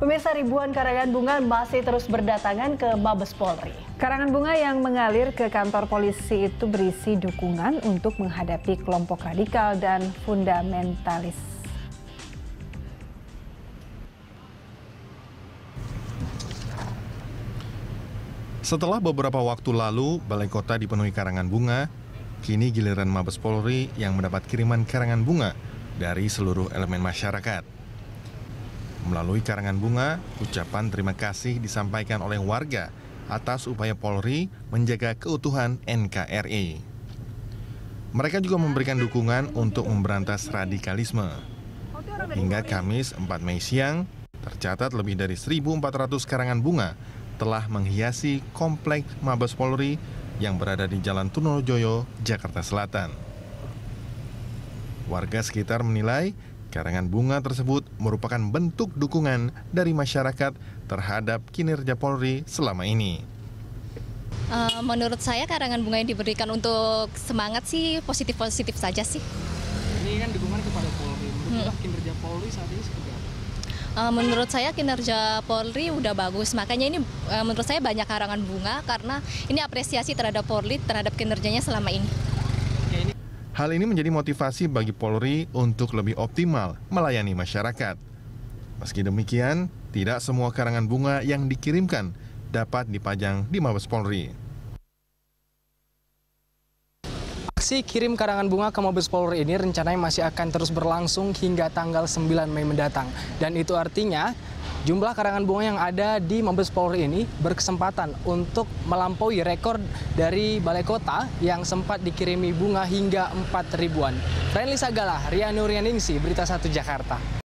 Pemirsa ribuan karangan bunga masih terus berdatangan ke Mabes Polri. Karangan bunga yang mengalir ke kantor polisi itu berisi dukungan untuk menghadapi kelompok radikal dan fundamentalis. Setelah beberapa waktu lalu, Balai Kota dipenuhi karangan bunga, kini giliran Mabes Polri yang mendapat kiriman karangan bunga dari seluruh elemen masyarakat. Melalui karangan bunga, ucapan terima kasih disampaikan oleh warga atas upaya Polri menjaga keutuhan NKRI. Mereka juga memberikan dukungan untuk memberantas radikalisme. Hingga Kamis 4 Mei siang, tercatat lebih dari 1.400 karangan bunga telah menghiasi Komplek Mabes Polri yang berada di Jalan Tunojoyo, Jakarta Selatan. Warga sekitar menilai Karangan bunga tersebut merupakan bentuk dukungan dari masyarakat terhadap kinerja Polri selama ini. Eh, menurut saya karangan bunga yang diberikan untuk semangat sih positif-positif saja sih. Ini kan dukungan kepada Polri. menurut hmm. kinerja Polri saat ini seperti apa? Eh, menurut saya kinerja Polri udah bagus, makanya ini eh, menurut saya banyak karangan bunga karena ini apresiasi terhadap Polri terhadap kinerjanya selama ini. Hal ini menjadi motivasi bagi Polri untuk lebih optimal melayani masyarakat. Meski demikian, tidak semua karangan bunga yang dikirimkan dapat dipajang di Mabes Polri. Aksi kirim karangan bunga ke Mabes Polri ini rencananya masih akan terus berlangsung hingga tanggal 9 Mei mendatang. Dan itu artinya Jumlah karangan bunga yang ada di Mabes Polri ini berkesempatan untuk melampaui rekor dari Balai Kota yang sempat dikirimi bunga hingga 4 ribuan. Renly Sagala, Rian Rianingsi, Berita Satu Jakarta.